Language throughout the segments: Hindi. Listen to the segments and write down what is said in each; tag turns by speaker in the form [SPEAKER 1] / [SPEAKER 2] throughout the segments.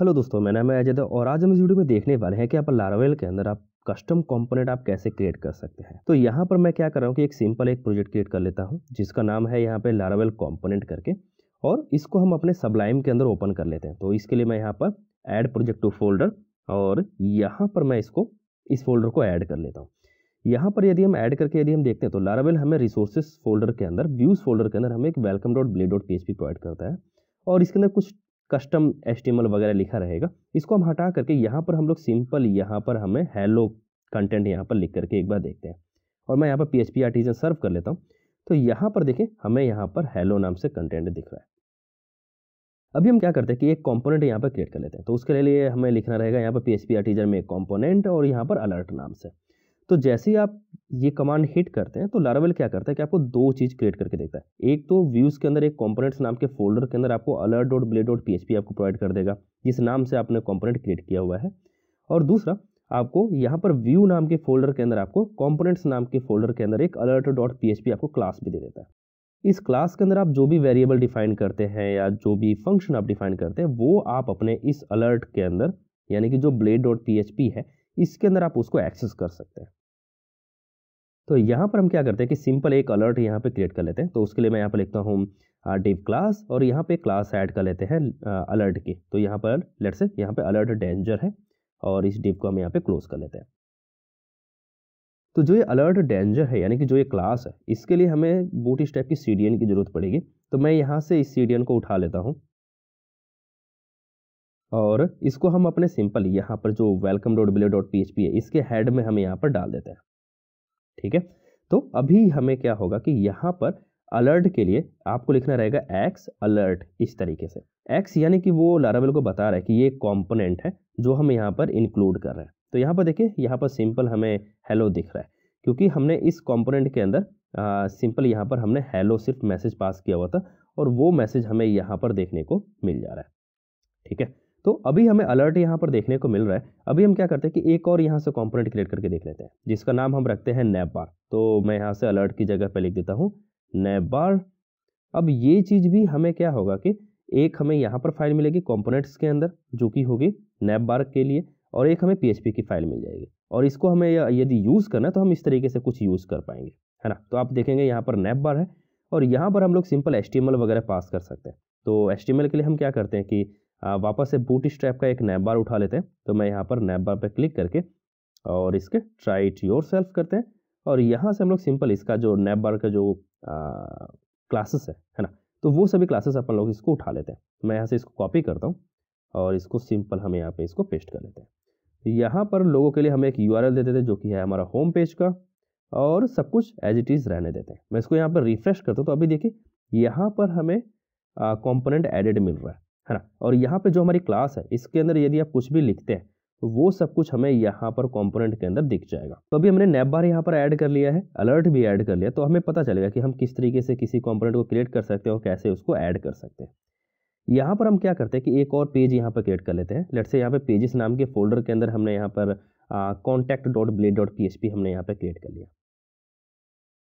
[SPEAKER 1] हेलो दोस्तों मैं नाम है अजय और आज हम इस वीडियो में देखने वाले हैं कि आप लारावेल के अंदर आप कस्टम कंपोनेंट आप कैसे क्रिएट कर सकते हैं तो यहाँ पर मैं क्या कर रहा हूँ कि एक सिंपल एक प्रोजेक्ट क्रिएट कर लेता हूँ जिसका नाम है यहाँ पे लारावेल कंपोनेंट करके और इसको हम अपने सबलाइम के अंदर ओपन कर लेते हैं तो इसके लिए मैं यहाँ पर ऐड प्रोजेक्ट टू फोल्डर और यहाँ पर मैं इसको इस फोल्डर को ऐड कर लेता हूँ यहाँ पर यदि हम ऐड करके यदि हम देखते हैं तो लारावेल हमें रिसोर्सेज फोल्डर के अंदर व्यूज़ फोल्डर के अंदर हमें एक welcome dot blade dot P provide करता है और इसके अंदर कुछ कस्टम एस्टिमल वगैरह लिखा रहेगा इसको हम हटा करके यहाँ पर हम लोग सिंपल यहाँ पर हमें हेलो कंटेंट यहाँ पर लिख करके एक बार देखते हैं और मैं यहाँ पर P H P artisan serve कर लेता हूँ तो यहाँ पर देखें हमें यहाँ पर हेलो नाम से कंटेंट दिख रहा है अभी हम क्या करते हैं कि एक कंपोनेंट यहाँ पर क्रिएट कर लेते हैं तो उसके लिए हमें लिखना रहेगा यहाँ पर पी एच पी आर्टिजन में एक कॉम्पोनेंट और यहाँ पर अलर्ट नाम से तो जैसे ही आप ये कमांड हिट करते हैं तो लारावेल क्या करता है कि आपको दो चीज़ क्रिएट करके देता है एक तो व्यूज़ के अंदर एक कॉम्पोनेंट्स नाम के फोल्डर के अंदर आपको alert dot blade dot P आपको प्रोवाइड कर देगा जिस नाम से आपने कॉम्पोनेंट क्रिएट किया हुआ है और दूसरा आपको यहाँ पर व्यू नाम के फोल्डर के अंदर आपको कॉम्पोनेंट्स नाम के फोल्डर के अंदर एक अलर्ट डॉट पी आपको क्लास भी दे देता है इस क्लास के अंदर आप जो भी वेरिएबल डिफाइन करते हैं या जो भी फंक्शन आप डिफाइन करते हैं वो आप अपने इस अलर्ट के अंदर यानी कि जो ब्लेड डॉट पी है इसके अंदर आप उसको एक्सेस कर सकते हैं तो यहाँ पर हम क्या करते हैं कि सिंपल एक अलर्ट यहाँ पे क्रिएट कर लेते हैं तो उसके लिए मैं यहाँ पर लिखता हूँ डिव क्लास और यहाँ पे क्लास ऐड कर लेते हैं अलर्ट की तो यहाँ पर लेट से यहाँ पे अलर्ट डेंजर है और इस डिव को हम यहाँ पे क्लोज कर लेते हैं तो जो ये अलर्ट डेंजर है यानी कि जो ये क्लास है इसके लिए हमें बूट स्टेप की सी की ज़रूरत पड़ेगी तो मैं यहाँ से इस सी को उठा लेता हूँ और इसको हम अपने सिंपल यहाँ पर जो welcome dot blade dot P है इसके हेड में हम यहाँ पर डाल देते हैं ठीक है तो अभी हमें क्या होगा कि यहाँ पर अलर्ट के लिए आपको लिखना रहेगा एक्स अलर्ट इस तरीके से एक्स यानी कि वो लारावेल को बता रहा है कि ये कॉम्पोनेंट है जो हम यहाँ पर इंक्लूड कर रहे हैं तो यहाँ पर देखिए यहाँ पर सिंपल हमें हेलो दिख रहा है क्योंकि हमने इस कॉम्पोनेंट के अंदर सिंपल यहाँ पर हमने हेलो सिर्फ मैसेज पास किया हुआ था और वो मैसेज हमें यहाँ पर देखने को मिल जा रहा है ठीक है तो अभी हमें अलर्ट यहाँ पर देखने को मिल रहा है अभी हम क्या करते हैं कि एक और यहाँ से कॉम्पोनेंट क्रिएट करके देख लेते हैं जिसका नाम हम रखते हैं नैब बार तो मैं यहाँ से अलर्ट की जगह पर लिख देता हूँ नैब बार अब ये चीज़ भी हमें क्या होगा कि एक हमें यहाँ पर फाइल मिलेगी कॉम्पोनेंट्स के अंदर जो कि होगी नैब बार के लिए और एक हमें पी की फाइल मिल जाएगी और इसको हमें यदि यूज़ करना है तो हम इस तरीके से कुछ यूज़ कर पाएंगे है ना तो आप देखेंगे यहाँ पर नैब बार है और यहाँ पर हम लोग सिंपल एच वगैरह पास कर सकते हैं तो एच के लिए हम क्या करते हैं कि वापस से बूट स्ट्रैप का एक नैब बार उठा लेते हैं तो मैं यहाँ पर नैब बार पर क्लिक करके और इसके ट्राई इट योर सेल्फ करते हैं और यहाँ से हम लोग सिंपल इसका जो नैब बार का जो क्लासेस है है ना तो वो सभी क्लासेस अपन लोग इसको उठा लेते हैं मैं यहाँ से इसको कॉपी करता हूँ और इसको सिंपल हम यहाँ पे इसको पेस्ट कर लेते हैं यहाँ पर लोगों के लिए हम एक यू दे देते हैं जो कि है हमारा होम पेज का और सब कुछ एज इट इज़ रहने देते हैं मैं इसको यहाँ पर रिफ्रेश करता हूँ तो अभी देखिए यहाँ पर हमें कॉम्पोनेंट एडिड मिल रहा है है ना और यहाँ पे जो हमारी क्लास है इसके अंदर यदि आप कुछ भी लिखते हैं तो वो सब कुछ हमें यहाँ पर कॉम्पोनेंट के अंदर दिख जाएगा तो अभी हमने नैप बार यहाँ पर ऐड कर लिया है अलर्ट भी ऐड कर लिया तो हमें पता चलेगा कि हम किस तरीके से किसी कॉम्पोनेंट को क्रिएट कर सकते हैं और कैसे उसको ऐड कर सकते हैं यहाँ पर हम क्या करते हैं कि एक और पेज यहाँ पर क्रिएट कर लेते हैं लेट से यहाँ पे पेजेस नाम के फोल्डर के अंदर हमने यहाँ पर contact dot blade dot P हमने यहाँ पर क्रिएट कर लिया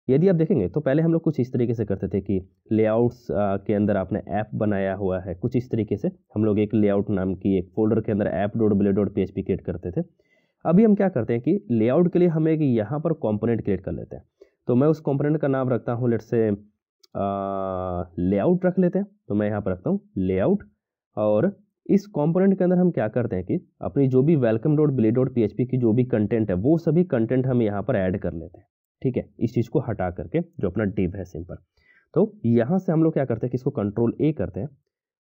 [SPEAKER 1] यदि आप देखेंगे तो पहले हम लोग कुछ इस तरीके से करते थे कि लेआउट्स के अंदर आपने ऐप बनाया हुआ है कुछ इस तरीके से हम लोग एक लेआउट नाम की एक फोल्डर के अंदर app dot blade dot P create करते थे अभी हम क्या करते हैं कि लेआउट के लिए हम एक यहाँ पर कॉम्पोनेंट क्रिएट कर लेते हैं तो मैं उस कॉम्पोनेंट का नाम रखता हूँ लेट से लेआउट रख लेते हैं तो मैं यहाँ पर रखता हूँ लेआउट और इस कंपोनेंट के अंदर हम क्या करते हैं कि अपनी जो भी welcome dot blade dot P की जो भी कंटेंट है वो सभी कंटेंट हम यहाँ पर ऐड कर लेते हैं ठीक है इस चीज़ को हटा करके जो अपना डिब है सिंपल तो यहाँ से हम लोग क्या करते हैं कि इसको कंट्रोल ए करते हैं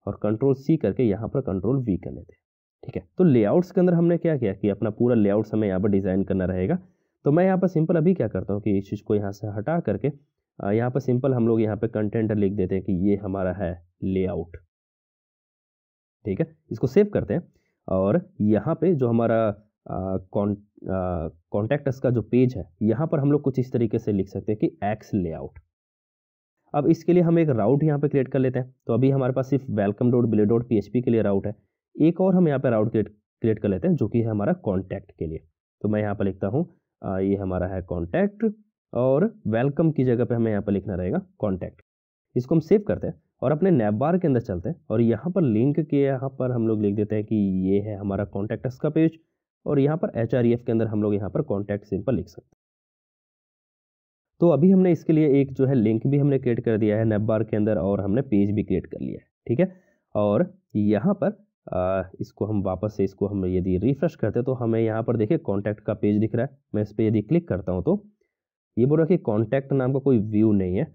[SPEAKER 1] और कंट्रोल सी करके यहाँ पर कंट्रोल वी कर लेते हैं ठीक है तो लेआउट्स के अंदर हमने क्या किया कि अपना पूरा लेआउट्स हमें यहाँ पर डिज़ाइन करना रहेगा तो मैं यहाँ पर सिंपल अभी क्या करता हूँ कि इस चीज़ को यहाँ से हटा करके यहाँ पर सिंपल हम लोग यहाँ पर कंटेंट लिख देते हैं कि ये हमारा है लेआउट ठीक है इसको सेव करते हैं और यहाँ पर जो हमारा कॉन्टैक्ट का जो पेज है यहाँ पर हम लोग कुछ इस तरीके से लिख सकते हैं कि एक्स लेआउट अब इसके लिए हम एक राउट यहाँ पे क्रिएट कर लेते हैं तो अभी हमारे पास सिर्फ welcome dot blade dot P के लिए राउट है एक और हम यहाँ पर राउट क्रिएट क्रिएट कर लेते हैं जो कि है हमारा कॉन्टैक्ट के लिए तो मैं यहाँ पर लिखता हूँ ये हमारा है कॉन्टैक्ट और वेलकम की जगह पे हमें यहाँ पर लिखना रहेगा कॉन्टैक्ट इसको हम सेव करते हैं और अपने नेबार के अंदर चलते हैं और यहाँ पर लिंक के यहाँ पर हम लोग लिख देते हैं कि ये है हमारा कॉन्टैक्ट का पेज और यहाँ पर एच e के अंदर हम लोग यहाँ पर कॉन्टैक्ट सिंपल लिख सकते हैं तो अभी हमने इसके लिए एक जो है लिंक भी हमने क्रिएट कर दिया है नेप बार के अंदर और हमने पेज भी क्रिएट कर लिया है ठीक है और यहाँ पर आ, इसको हम वापस से इसको हम यदि रिफ्रेश करते हैं तो हमें यहाँ पर देखिए कॉन्टैक्ट का पेज दिख रहा है मैं इस पर यदि क्लिक करता हूँ तो ये बोल रहा है कि कॉन्टैक्ट नाम का कोई व्यू नहीं है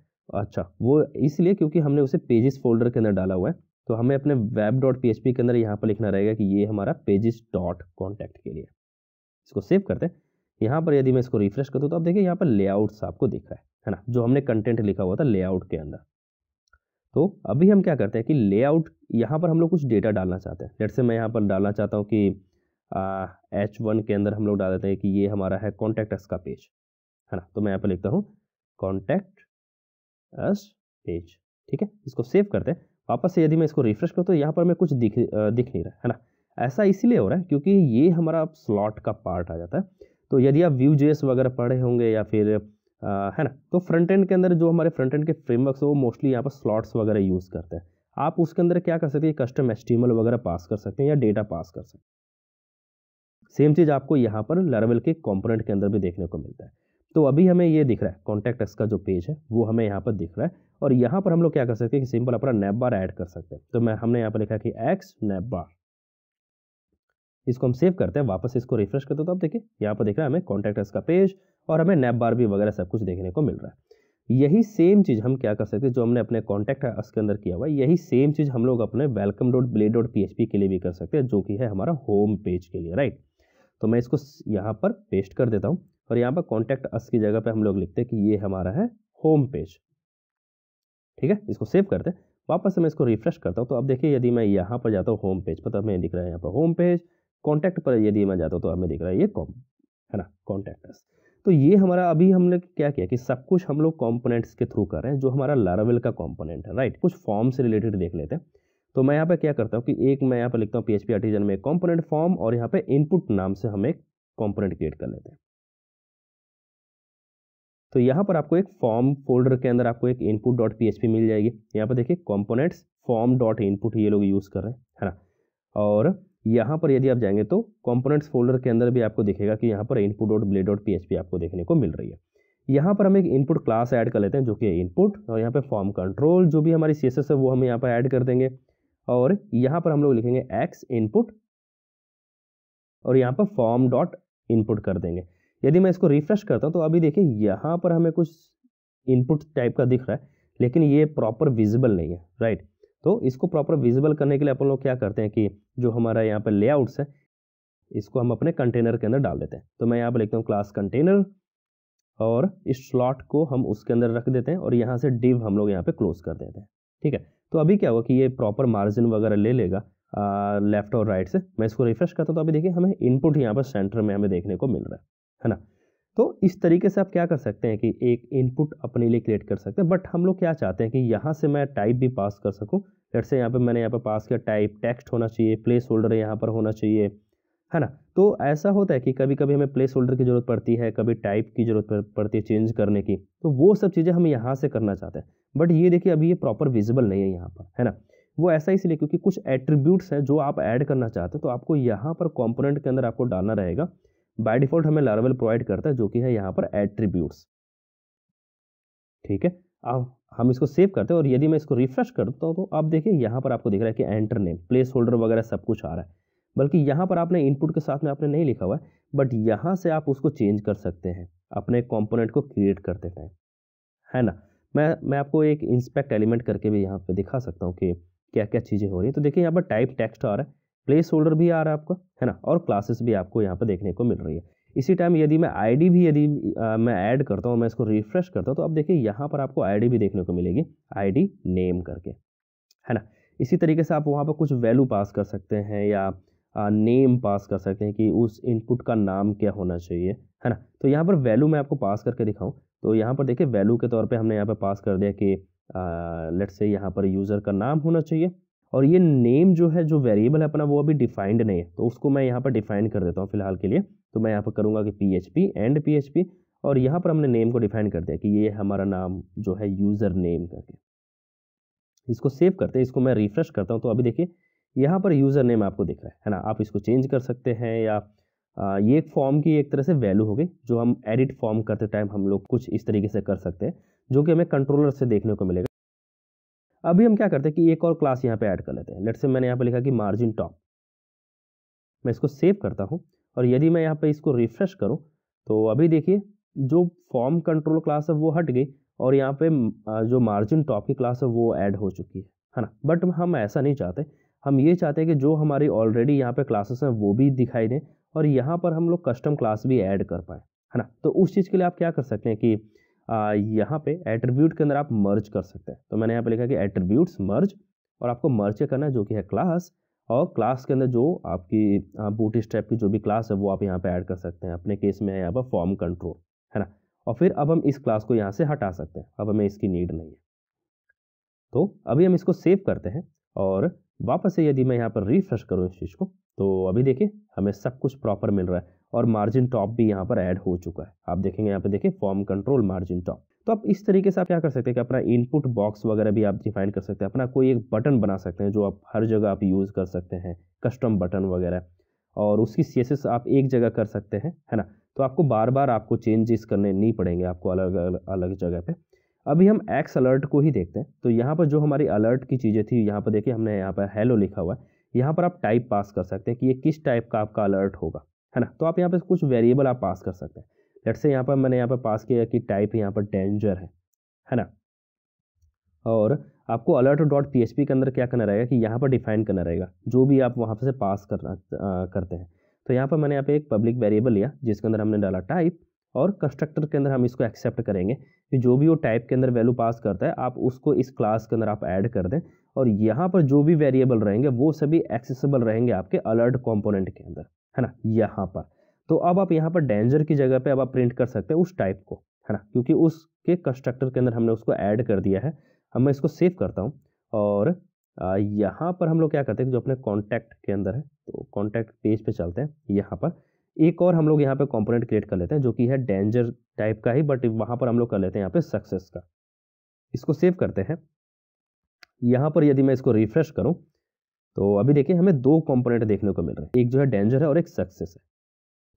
[SPEAKER 1] अच्छा वो इसलिए क्योंकि हमने उसे पेजेस फोल्डर के अंदर डाला हुआ है तो हमें अपने वेब डॉट पी के अंदर यहाँ पर लिखना रहेगा कि ये हमारा पेजेस डॉट कॉन्टैक्ट के लिए इसको सेव करते हैं यहाँ पर यदि मैं इसको रिफ्रेश कर दूँ तो आप देखिए यहाँ पर लेआउट्स आपको दिख रहा है है ना जो हमने कंटेंट लिखा हुआ था लेआउट के अंदर तो अभी हम क्या करते हैं कि लेआउट यहाँ पर हम लोग कुछ डेटा डालना चाहते हैं जैसे मैं यहाँ पर डालना चाहता हूँ कि एच वन के अंदर हम लोग डाल देते हैं कि ये हमारा है कॉन्टैक्ट एस का पेज है ना तो मैं यहाँ पर लिखता हूँ कॉन्टैक्ट एस पेज ठीक है इसको सेव करते हैं वापस से यदि मैं इसको रिफ्रेश करूँ तो यहाँ पर मैं कुछ दिख दिख नहीं रहा है ना ऐसा इसीलिए हो रहा है क्योंकि ये हमारा स्लॉट का पार्ट आ जाता है तो यदि आप व्यू जेस वगैरह पढ़े होंगे या फिर आ, है ना तो फ्रंट एंड के अंदर जो हमारे फ्रंट एंड के फ्रेमवर्क वो मोस्टली यहाँ पर स्लॉट्स वगैरह यूज़ करते हैं आप उसके अंदर क्या कर सकते हैं कस्टम एस वगैरह पास कर सकते हैं या डेटा पास कर सकते हैं सेम चीज़ आपको यहाँ पर लरवेल के कॉम्पोनेंट के अंदर भी देखने को मिलता है तो अभी हमें ये दिख रहा है कॉन्टैक्ट एस का जो पेज है वो हमें यहाँ पर दिख रहा है और यहाँ पर हम लोग क्या कर सकते हैं कि सिंपल अपना नैप बार ऐड कर सकते हैं तो मैं हमने यहाँ पर लिखा कि एक्स नैप बार इसको हम सेव करते हैं वापस इसको रिफ्रेश करते हैं तो आप देखिए यहाँ पर देख रहे हैं हमें कॉन्टैक्ट का पेज और हमें नैप बार भी वगैरह सब कुछ देखने को मिल रहा है यही सेम चीज़ हम क्या कर सकते हैं जो हमने अपने कॉन्टैक्ट के अंदर किया हुआ है यही सेम चीज़ हम लोग अपने welcome dot blade dot P के लिए भी कर सकते हैं जो कि है हमारा होम पेज के लिए राइट तो मैं इसको यहाँ पर पेस्ट कर देता हूँ और यहाँ पर कॉन्टैक्ट अस की जगह पर हम लोग लिखते हैं कि ये हमारा है होम पेज ठीक है इसको सेव करते हैं वापस से मैं इसको रिफ्रेश करता हूँ तो अब देखिए यदि मैं यहाँ पर जाता हूँ होम पेज पर तो हमें दिख रहा है यहाँ पर होम पेज कॉन्टैक्ट पर यदि मैं जाता हूँ तो हमें दिख रहा है ये कॉम है ना कॉन्टैक्ट तो ये हमारा अभी हमने क्या किया कि सब कुछ हम लोग कॉम्पोनेंट्स के थ्रू कर रहे हैं जो हमारा लारावेल का कॉम्पोनेंट है राइट कुछ फॉर्म से रिलेटेड देख लेते हैं तो मैं यहाँ पर क्या करता हूँ कि एक मैं यहाँ पर लिखता हूँ पी एच में एक कॉम्पोनेंट फॉर्म और यहाँ पर इनपुट नाम से हम एक कॉम्पोनेंट क्रिएट कर लेते हैं तो यहाँ पर आपको एक फॉर्म फोल्डर के अंदर आपको एक इनपुट डॉट पी मिल जाएगी यहाँ पर देखिए कॉम्पोनेट्स फॉर्म डॉट इनपुट ये लोग यूज़ कर रहे हैं है ना और यहाँ पर यदि आप जाएंगे तो कॉम्पोनेट्स फोल्डर के अंदर भी आपको दिखेगा कि यहाँ पर input dot blade dot P आपको देखने को मिल रही है यहाँ पर हम एक इनपुट क्लास ऐड कर लेते हैं जो कि इनपुट और यहाँ पर फॉर्म कंट्रोल जो भी हमारी सी है वो हम यहाँ पर ऐड कर देंगे और यहाँ पर हम लोग लिखेंगे एक्स इनपुट और यहाँ पर फॉर्म डॉट इनपुट कर देंगे यदि मैं इसको रिफ्रेश करता हूँ तो अभी देखिए यहाँ पर हमें कुछ इनपुट टाइप का दिख रहा है लेकिन ये प्रॉपर विजिबल नहीं है राइट तो इसको प्रॉपर विजिबल करने के लिए अपन लोग क्या करते हैं कि जो हमारा यहाँ पर लेआउट्स है इसको हम अपने कंटेनर के अंदर डाल देते हैं तो मैं यहाँ पर लिखता हूँ क्लास कंटेनर और इस स्लॉट को हम उसके अंदर रख देते हैं और यहाँ से डिव हम लोग यहाँ पे क्लोज कर देते हैं ठीक है तो अभी क्या होगा कि ये प्रॉपर मार्जिन वगैरह ले लेगा लेफ्ट और राइट से मैं इसको रिफ्रेश करता हूँ तो अभी देखिए हमें इनपुट यहाँ पर सेंटर में हमें देखने को मिल रहा है है ना तो इस तरीके से आप क्या कर सकते हैं कि एक इनपुट अपने लिए क्रिएट कर सकते हैं बट हम लोग क्या चाहते हैं कि यहाँ से मैं टाइप भी पास कर सकूँ लेट से यहाँ पर मैंने यहाँ पर पास किया टाइप टेक्स्ट होना चाहिए प्लेस होल्डर यहाँ पर होना चाहिए है ना तो ऐसा होता है कि कभी कभी हमें प्लेस होल्डर की ज़रूरत पड़ती है कभी टाइप की ज़रूरत पड़ती है चेंज करने की तो वो सब चीज़ें हम यहाँ से करना चाहते हैं बट ये देखिए अभी ये प्रॉपर विजिबल नहीं है यहाँ पर है ना वो ऐसा इसलिए क्योंकि कुछ एट्रीब्यूट्स हैं जो आप ऐड करना चाहते हो तो आपको यहाँ पर कॉम्पोनेंट के अंदर आपको डालना रहेगा बाय डिफॉल्ट हमें लारावेल प्रोवाइड करता है जो कि है यहाँ पर एट्रीब्यूट्स ठीक है अब हम इसको सेव करते हैं और यदि मैं इसको रिफ्रेश करता हूँ तो आप देखिए यहाँ पर आपको दिख रहा है कि एंटर नेम प्लेस होल्डर वगैरह सब कुछ आ रहा है बल्कि यहाँ पर आपने इनपुट के साथ में आपने नहीं लिखा हुआ है बट यहाँ से आप उसको चेंज कर सकते हैं अपने कॉम्पोनेंट को क्रिएट करते टाइम है ना मैं मैं आपको एक इंस्पेक्ट एलिमेंट करके भी यहाँ पे दिखा सकता हूँ कि क्या क्या चीज़ें हो रही हैं तो देखिए यहाँ पर टाइप टेक्स्ट आ रहा है प्लेस होल्डर भी आ रहा है आपको है ना और क्लासेस भी आपको यहाँ पर देखने को मिल रही है इसी टाइम यदि मैं आईडी भी यदि मैं ऐड करता हूँ मैं इसको रिफ्रेश करता हूँ तो अब देखिए यहाँ पर आपको आईडी भी देखने को मिलेगी आईडी नेम करके है ना इसी तरीके से आप वहाँ पर कुछ वैल्यू पास कर सकते हैं या नेम पास कर सकते हैं कि उस इनपुट का नाम क्या होना चाहिए है ना तो यहाँ पर वैल्यू मैं आपको पास करके दिखाऊँ तो यहाँ पर देखिए वैल्यू के तौर पर हमने यहाँ पर पास कर दिया कि लेट से यहाँ पर यूज़र का नाम होना चाहिए और ये नेम जो है जो वेरिएबल है अपना वो अभी डिफाइंड नहीं है तो उसको मैं यहाँ पर डिफाइन कर देता हूँ फिलहाल के लिए तो मैं यहाँ पर करूँगा कि P H P and P H P और यहाँ पर हमने नेम को डिफाइन कर दिया कि ये हमारा नाम जो है यूज़र नेम करके इसको सेव करते हैं इसको मैं रिफ्रेश करता हूँ तो अभी देखिए यहाँ पर यूज़र नेम आपको दिख रहा है है ना आप इसको चेंज कर सकते हैं या आ, ये एक फॉर्म की एक तरह से वैल्यू हो गई जो हम एडिट फॉर्म करते टाइम हम लोग कुछ इस तरीके से कर सकते हैं जो कि हमें कंट्रोलर से देखने को मिलेगा अभी हम क्या करते हैं कि एक और क्लास यहाँ पे ऐड कर लेते हैं लेट से मैंने यहाँ पे लिखा कि मार्जिन टॉप मैं इसको सेव करता हूँ और यदि मैं यहाँ पे इसको रिफ्रेश करूँ तो अभी देखिए जो फॉर्म कंट्रोल क्लास है वो हट गई और यहाँ पे जो मार्जिन टॉप की क्लास है वो ऐड हो चुकी है है ना बट हम ऐसा नहीं चाहते हम ये चाहते हैं कि जो हमारी ऑलरेडी यहाँ पे क्लासेस हैं वो भी दिखाई दें और यहाँ पर हम लोग कस्टम क्लास भी ऐड कर पाएँ है ना तो उस चीज़ के लिए आप क्या कर सकते हैं कि यहाँ पे एट्रीब्यूट के अंदर आप मर्ज कर सकते हैं तो मैंने यहाँ पे लिखा कि एट्रीब्यूट्स मर्ज और आपको मर्ज करना है जो कि है क्लास और क्लास के अंदर जो आपकी बूट स्टेप की जो भी क्लास है वो आप यहाँ पे ऐड कर सकते हैं अपने केस में है यहाँ पर फॉर्म कंट्रोल है ना और फिर अब हम इस क्लास को यहाँ से हटा सकते हैं अब हमें इसकी नीड नहीं है तो अभी हम इसको सेव करते हैं और वापस से यदि मैं यहाँ पर रिफ्रेश करूँ इस चीज़ को तो अभी देखिए हमें सब कुछ प्रॉपर मिल रहा है और मार्जिन टॉप भी यहाँ पर ऐड हो चुका है आप देखेंगे यहाँ पे देखिए फॉर्म कंट्रोल मार्जिन टॉप तो आप इस तरीके से आप क्या कर सकते हैं कि अपना इनपुट बॉक्स वगैरह भी आप डिफाइन कर सकते हैं अपना कोई एक बटन बना सकते हैं जो आप हर जगह आप यूज़ कर सकते हैं कस्टम बटन वगैरह और उसकी सी आप एक जगह कर सकते हैं है ना तो आपको बार बार आपको चेंजेस करने नहीं पड़ेंगे आपको अलग अलग, अलग जगह पर अभी हम एक्स अलर्ट को ही देखते हैं तो यहाँ पर जो हमारी अलर्ट की चीज़ें थी यहाँ पर देखिए हमने यहाँ पर हेलो लिखा हुआ है यहाँ पर आप टाइप पास कर सकते हैं कि ये किस टाइप का आपका अलर्ट होगा है ना तो आप यहाँ पर कुछ वेरिएबल आप पास कर सकते हैं लेट से यहाँ पर मैंने यहाँ पर पास किया कि टाइप यहाँ पर डेंजर है है ना और आपको alert dot P H P के अंदर क्या करना रहेगा कि यहाँ पर डिफाइन करना रहेगा जो भी आप वहाँ से पास करना आ, करते हैं तो यहाँ पर मैंने यहाँ पे एक पब्लिक वेरिएबल लिया जिसके अंदर हमने डाला टाइप और कंस्ट्रक्टर के अंदर हम इसको एक्सेप्ट करेंगे कि जो भी वो टाइप के अंदर वैल्यू पास करता है आप उसको इस क्लास के अंदर आप ऐड कर दें और यहाँ पर जो भी वेरिएबल रहेंगे वो सभी एक्सेसिबल रहेंगे आपके अलर्ट कॉम्पोनेंट के अंदर है ना यहाँ पर तो अब आप यहाँ पर डेंजर की जगह पे अब आप प्रिंट कर सकते हैं उस टाइप को है ना क्योंकि उसके कंस्ट्रक्टर के अंदर हमने उसको ऐड कर दिया है अब मैं इसको सेव करता हूँ और यहाँ पर हम लोग क्या करते हैं जो अपने कॉन्टैक्ट के अंदर है तो कॉन्टैक्ट पेज पर चलते हैं यहाँ पर एक और हम लोग यहाँ पर कॉम्पोनेंट क्रिएट कर लेते हैं जो कि है डेंजर टाइप का ही बट वहाँ पर हम लोग कर लेते हैं यहाँ पर सक्सेस का इसको सेव करते हैं यहाँ पर यदि मैं इसको रिफ्रेश करूँ तो अभी देखिए हमें दो कॉम्पोनेंट देखने को मिल रहे हैं एक जो है डेंजर है और एक सक्सेस है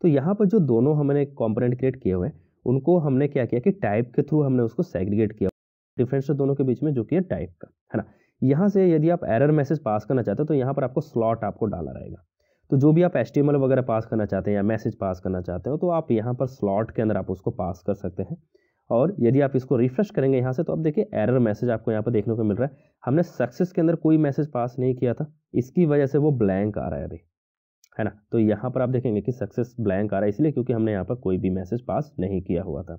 [SPEAKER 1] तो यहाँ पर जो दोनों हमने कॉम्पोनेंट क्रिएट किए हुए हैं उनको हमने क्या किया कि टाइप के थ्रू हमने उसको सेग्रीगेट किया डिफरेंस है दोनों के बीच में जो कि है टाइप का है ना यहाँ से यदि आप एरर मैसेज पास करना चाहते हो तो यहाँ पर आपको स्लॉट आपको डाला रहेगा तो जो भी आप एस वगैरह पास करना चाहते हैं या मैसेज पास करना चाहते हो तो आप यहाँ पर स्लॉट के अंदर आप उसको पास कर सकते हैं और यदि आप इसको रिफ्रेश करेंगे यहाँ से तो अब देखिए एरर मैसेज आपको यहाँ पर देखने को मिल रहा है हमने सक्सेस के अंदर कोई मैसेज पास नहीं किया था इसकी वजह से वो ब्लैंक आ रहा है अभी है ना तो यहाँ पर आप देखेंगे कि सक्सेस ब्लैंक आ रहा है इसलिए क्योंकि हमने यहाँ पर कोई भी मैसेज पास नहीं किया हुआ था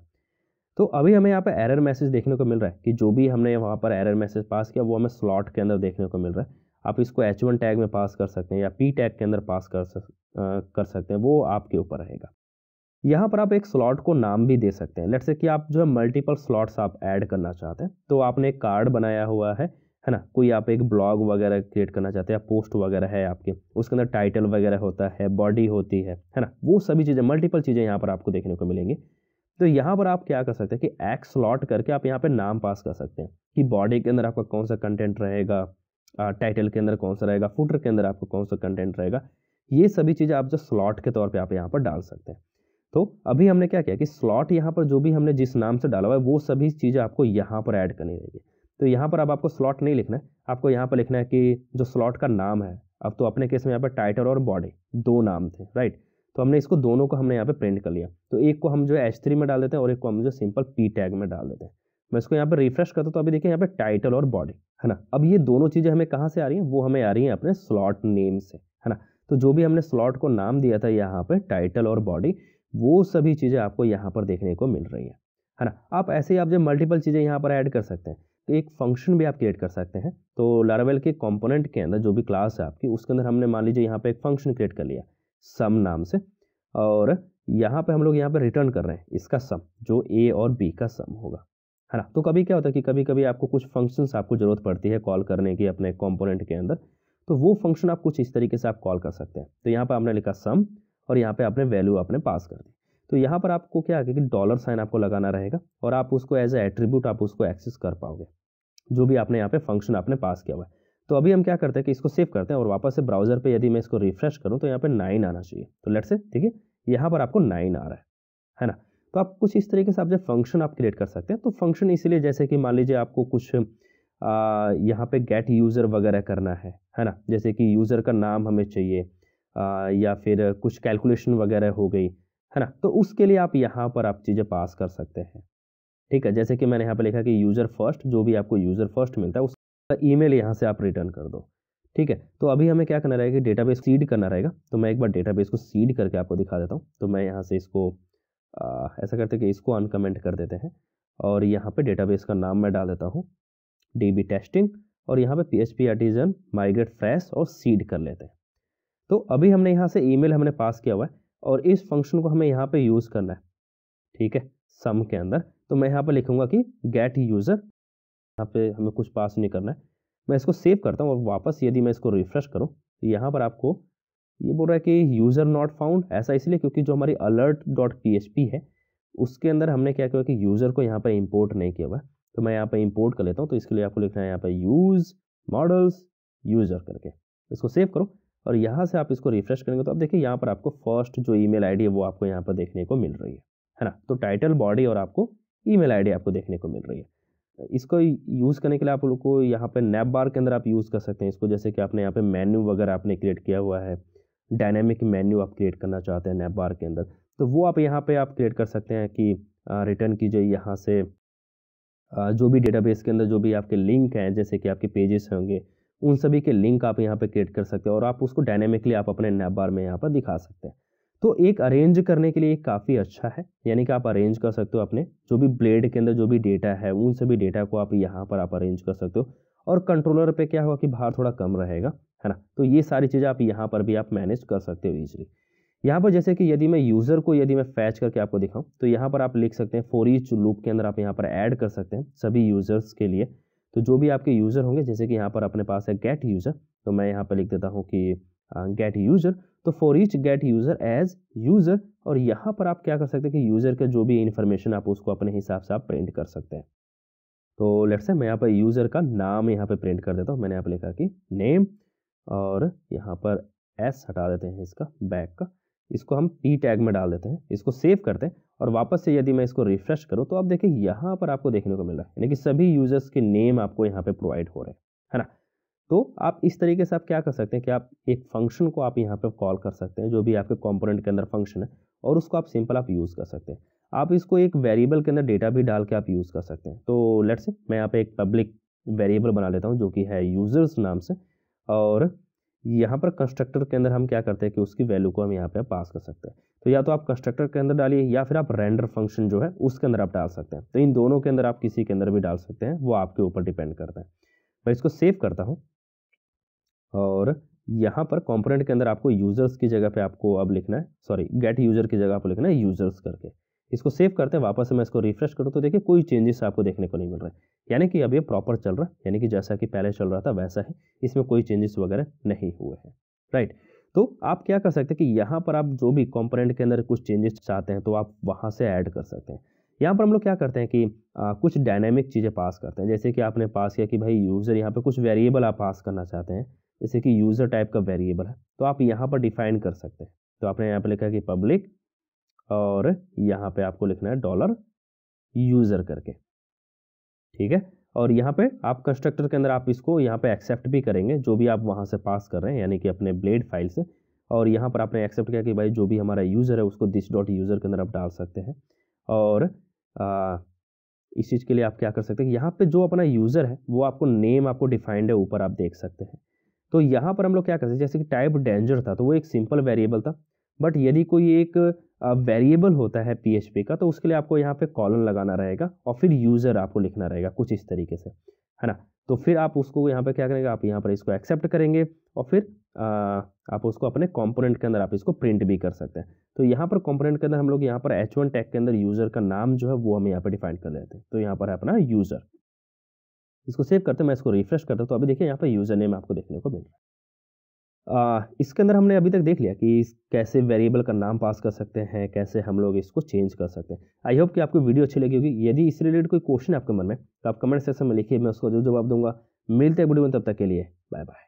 [SPEAKER 1] तो अभी हमें यहाँ पर एरर मैसेज देखने को मिल रहा है कि जो भी हमने वहाँ पर एरर मैसेज पास किया वो हमें स्लॉट के अंदर देखने को मिल रहा है आप इसको एच वन टैग में पास कर सकते हैं या पी टैग के अंदर पास कर सक कर सकते हैं वो आपके ऊपर रहेगा यहाँ पर आप एक स्लॉट को नाम भी दे सकते हैं लेट से कि आप जो है मल्टीपल स्लॉट्स आप ऐड करना चाहते हैं तो आपने एक कार्ड बनाया हुआ है है ना कोई आप एक ब्लॉग वगैरह क्रिएट करना चाहते हैं या पोस्ट वगैरह है आपके उसके अंदर टाइटल वगैरह होता है बॉडी होती है है ना वो सभी चीज़ें मल्टीपल चीज़ें यहाँ पर आपको देखने को मिलेंगी तो यहाँ पर आप क्या कर सकते हैं कि एक्स स्लॉट करके आप यहाँ पर नाम पास कर सकते हैं कि बॉडी के अंदर आपका कौन सा कंटेंट रहेगा टाइटल के अंदर कौन सा रहेगा फुटर के अंदर आपका कौन सा कंटेंट रहेगा ये सभी चीज़ें आप जो स्लॉट के तौर पर आप यहाँ पर डाल सकते हैं तो अभी हमने क्या किया कि स्लॉट यहाँ पर जो भी हमने जिस नाम से डाला हुआ है वो सभी चीज़ें आपको यहाँ पर ऐड करनी रहेगी तो यहाँ पर अब आपको स्लॉट नहीं लिखना है आपको यहाँ पर लिखना है कि जो स्लॉट का नाम है अब तो अपने केस में यहाँ पर टाइटल और बॉडी दो नाम थे राइट तो हमने इसको दोनों को हमने यहाँ पर प्रिंट कर लिया तो एक को हम जो एच थ्री में डाल देते हैं और एक को हम जो सिंपल पी टैग में डाल देते हैं मैं इसको यहाँ पर रिफ्रेश करता हूँ तो अभी देखिए यहाँ पर टाइटल और बॉडी है ना अब ये दोनों चीज़ें हमें कहाँ से आ रही हैं वो हमें आ रही हैं अपने स्लॉट नेम से है ना तो जो भी हमने स्लॉट को नाम दिया था यहाँ पर टाइटल और बॉडी वो सभी चीज़ें आपको यहाँ पर देखने को मिल रही हैं है ना आप ऐसे ही आप जब मल्टीपल चीज़ें यहाँ पर ऐड कर सकते हैं तो एक फंक्शन भी आप क्रिएट कर सकते हैं तो लारावेल के कंपोनेंट के अंदर जो भी क्लास है आपकी उसके अंदर हमने मान लीजिए यहाँ पर एक फंक्शन क्रिएट कर लिया सम नाम से और यहाँ पर हम लोग यहाँ पर रिटर्न कर रहे हैं इसका सम जो ए और बी का सम होगा है ना तो कभी क्या होता है कि कभी कभी आपको कुछ फंक्शंस आपको ज़रूरत पड़ती है कॉल करने की अपने कॉम्पोनेंट के अंदर तो वो फंक्शन आप कुछ इस तरीके से आप कॉल कर सकते हैं तो यहाँ पर हमने लिखा सम और यहाँ पे आपने वैल्यू आपने पास कर दी तो यहाँ पर आपको क्या आगे कि डॉलर साइन आपको लगाना रहेगा और आप उसको एज ए एट्रीब्यूट आप उसको एक्सेस कर पाओगे जो भी आपने यहाँ पे फंक्शन आपने पास किया हुआ है तो अभी हम क्या करते हैं कि इसको सेव करते हैं और वापस से ब्राउजर पर यदि मैं इसको रिफ्रेश करूँ तो यहाँ पर नाइन आना चाहिए तो लेट से ठीक है यहाँ पर आपको नाइन आ रहा है है ना तो आप कुछ इस तरीके से आप जब फंक्शन आप क्रिएट कर सकते हैं तो फंक्शन इसीलिए जैसे कि मान लीजिए आपको कुछ यहाँ पे गेट यूज़र वगैरह करना है है ना जैसे कि यूज़र का नाम हमें चाहिए या फिर कुछ कैलकुलेशन वगैरह हो गई है ना तो उसके लिए आप यहाँ पर आप चीज़ें पास कर सकते हैं ठीक है जैसे कि मैंने यहाँ पर लिखा कि यूज़र फर्स्ट जो भी आपको यूज़र फर्स्ट मिलता है उसका ईमेल यहाँ से आप रिटर्न कर दो ठीक है तो अभी हमें क्या करना रहेगा कि डेटाबेस सीड करना रहेगा तो मैं एक बार डेटाबेस को सीड करके आपको दिखा देता हूँ तो मैं यहाँ से इसको आ, ऐसा करते कि इसको अनकमेंट कर देते हैं और यहाँ पे डेटाबेस का नाम मैं डाल देता हूँ डी टेस्टिंग और यहाँ पे P H P artisan migrate fresh और सीड कर लेते हैं तो अभी हमने यहाँ से ईमेल हमने पास किया हुआ है और इस फंक्शन को हमें यहाँ पे यूज़ करना है ठीक है सम के अंदर तो मैं यहाँ पर लिखूँगा कि गेट यूज़र यहाँ पे हमें कुछ पास नहीं करना है मैं इसको सेव करता हूँ और वापस यदि मैं इसको रिफ़्रेश करूँ तो यहाँ पर आपको ये बोल रहा है कि यूज़र नॉट फाउंड ऐसा इसलिए क्योंकि जो हमारी अलर्ट डॉट पी है उसके अंदर हमने क्या किया कि यूज़र को यहाँ पर इम्पोर्ट नहीं किया हुआ तो मैं यहाँ पर इम्पोर्ट कर लेता हूँ तो इसके लिए आपको लिखना है यहाँ पर यूज़ मॉडल्स यूज़र करके इसको सेव करो और यहाँ से आप इसको रिफ्रेश करेंगे तो आप देखिए यहाँ पर आपको फर्स्ट जो ईमेल आईडी है वो आपको यहाँ पर देखने को मिल रही है है ना तो टाइटल बॉडी और आपको ईमेल आईडी आपको देखने को मिल रही है इसको यूज़ करने के लिए आप लोग को यहाँ पर नैप बार के अंदर आप यूज़ कर सकते हैं इसको जैसे कि आपने यहाँ पे मेन्यू वगैरह आपने क्रिएट किया हुआ है डायनेमिक मेन्यू आप क्रिएट करना चाहते हैं नैप बार के अंदर तो वो आप यहाँ पे आप क्रिएट कर सकते हैं कि रिटर्न कीजिए यहाँ से जो भी डेटाबेस के अंदर जो भी आपके लिंक हैं जैसे कि आपके पेजेस होंगे उन सभी के लिंक आप यहाँ पे क्रिएट कर सकते हो और आप उसको डायनेमिकली आप अपने नैबार बार में यहाँ पर दिखा सकते हैं तो एक अरेंज करने के लिए काफ़ी अच्छा है यानी कि आप अरेंज कर सकते हो अपने जो भी ब्लेड के अंदर जो भी डेटा है उन सभी डेटा को आप यहाँ पर आप अरेंज कर सकते हो और कंट्रोलर पे क्या होगा कि भार थोड़ा कम रहेगा है ना तो ये सारी चीज़ें आप यहाँ पर भी आप मैनेज कर सकते हो ईजिली यहाँ पर जैसे कि यदि मैं यूज़र को यदि मैं फैच करके आपको दिखाऊँ तो यहाँ पर आप लिख सकते हैं फोर ईच लूप के अंदर आप यहाँ पर ऐड कर सकते हैं सभी यूज़र्स के लिए तो जो भी आपके यूज़र होंगे जैसे कि यहाँ पर अपने पास है गेट यूज़र तो मैं यहाँ पर लिख देता हूँ कि गेट यूज़र तो for each get user as user और यहाँ पर आप क्या कर सकते हैं कि यूज़र का जो भी इन्फॉर्मेशन आप उसको अपने हिसाब से आप प्रिंट कर सकते हैं तो लेट्स से मैं यहाँ पर यूज़र का नाम यहाँ पर प्रिंट कर देता हूँ मैंने यहाँ पर लिखा कि नेम और यहाँ पर एस हटा देते हैं इसका बैक का इसको हम पी टैग में डाल देते हैं इसको सेव करते हैं और वापस से यदि मैं इसको रिफ्रेश करूँ तो आप देखिए यहाँ पर आपको देखने को मिल रहा है यानी कि सभी यूजर्स के नेम आपको यहाँ पर प्रोवाइड हो रहे हैं है ना तो आप इस तरीके से आप क्या कर सकते हैं कि आप एक फंक्शन को आप यहाँ पर कॉल कर सकते हैं जो भी आपके कॉम्पोनेंट के अंदर फंक्शन है और उसको आप सिंपल आप यूज़ कर सकते हैं आप इसको एक वेरिएबल के अंदर डेटा भी डाल के आप यूज़ कर सकते हैं तो लेट्स मैं यहाँ पे एक पब्लिक वेरिएबल बना लेता हूँ जो कि है यूज़र्स नाम से और यहाँ पर कंस्ट्रक्टर के अंदर हम क्या करते हैं कि उसकी वैल्यू को हम यहाँ पे पास कर सकते हैं तो या तो आप कंस्ट्रक्टर के अंदर डालिए या फिर आप रेंडर फंक्शन जो है उसके अंदर आप डाल सकते हैं तो इन दोनों के अंदर आप किसी के अंदर भी डाल सकते हैं वो आपके ऊपर डिपेंड करता है मैं इसको सेव करता हूँ और यहाँ पर कॉम्पोनेंट के अंदर आपको यूजर्स की जगह पे आपको अब लिखना है सॉरी गेट यूजर की जगह आपको लिखना है यूजर्स करके इसको सेव करते हैं वापस से मैं इसको रिफ्रेश करूँ तो देखिए कोई चेंजेस आपको देखने को नहीं मिल रहा है यानी कि अब ये प्रॉपर चल रहा है यानी कि जैसा कि पहले चल रहा था वैसा है इसमें कोई चेंजेस वगैरह नहीं हुए हैं राइट तो आप क्या कर सकते हैं कि यहाँ पर आप जो भी कॉम्पोनेंट के अंदर कुछ चेंजेस चाहते हैं तो आप वहाँ से ऐड कर सकते हैं यहाँ पर हम लोग क्या करते हैं कि आ, कुछ डायनेमिक चीज़ें पास करते हैं जैसे कि आपने पास किया कि भाई यूज़र यहाँ पर कुछ वेरिएबल आप पास करना चाहते हैं जैसे कि यूज़र टाइप का वेरिएबल है तो आप यहाँ पर डिफाइन कर सकते हैं तो आपने यहाँ पर लिखा कि पब्लिक और यहाँ पे आपको लिखना है डॉलर यूज़र करके ठीक है और यहाँ पे आप कंस्ट्रक्टर के अंदर आप इसको यहाँ पे एक्सेप्ट भी करेंगे जो भी आप वहाँ से पास कर रहे हैं यानी कि अपने ब्लेड फाइल से और यहाँ पर आपने एक्सेप्ट किया कि भाई जो भी हमारा यूज़र है उसको दिस डॉट यूज़र के अंदर आप डाल सकते हैं और आ, इस चीज़ के लिए आप क्या कर सकते हैं यहाँ पे जो अपना यूज़र है वो आपको नेम आपको डिफाइंड है ऊपर आप देख सकते हैं तो यहाँ पर हम लोग क्या करते हैं जैसे कि टाइप डेंजर था तो वो एक सिंपल वेरिएबल था बट यदि कोई एक वेरिएबल होता है पी का तो उसके लिए आपको यहाँ पे कॉलन लगाना रहेगा और फिर यूज़र आपको लिखना रहेगा कुछ इस तरीके से है ना तो फिर आप उसको यहाँ पे क्या करेंगे आप यहाँ पर इसको एक्सेप्ट करेंगे और फिर आ, आप उसको अपने कंपोनेंट के अंदर आप इसको प्रिंट भी कर सकते हैं तो यहाँ पर कंपोनेंट के अंदर हम लोग यहाँ पर एच वन टैग के अंदर यूज़र का नाम जो है वो हम यहाँ पर डिफाइन कर लेते हैं तो यहाँ पर है अपना यूज़र इसको सेव करते हैं मैं इसको रिफ्रेश करता हूँ तो अभी देखिए यहाँ पर यूज़र नेम आपको देखने को मिल रहा है आ, इसके अंदर हमने अभी तक देख लिया कि कैसे वेरिएबल का नाम पास कर सकते हैं कैसे हम लोग इसको चेंज कर सकते हैं आई होप कि आपको वीडियो अच्छी लगी होगी यदि इस रिलेटेड कोई क्वेश्चन है आपके मन में तो आप कमेंट सेक्शन में लिखिए मैं उसका जो जवाब दूंगा मिलते हैं वीडियो में तब तक के लिए बाय बाय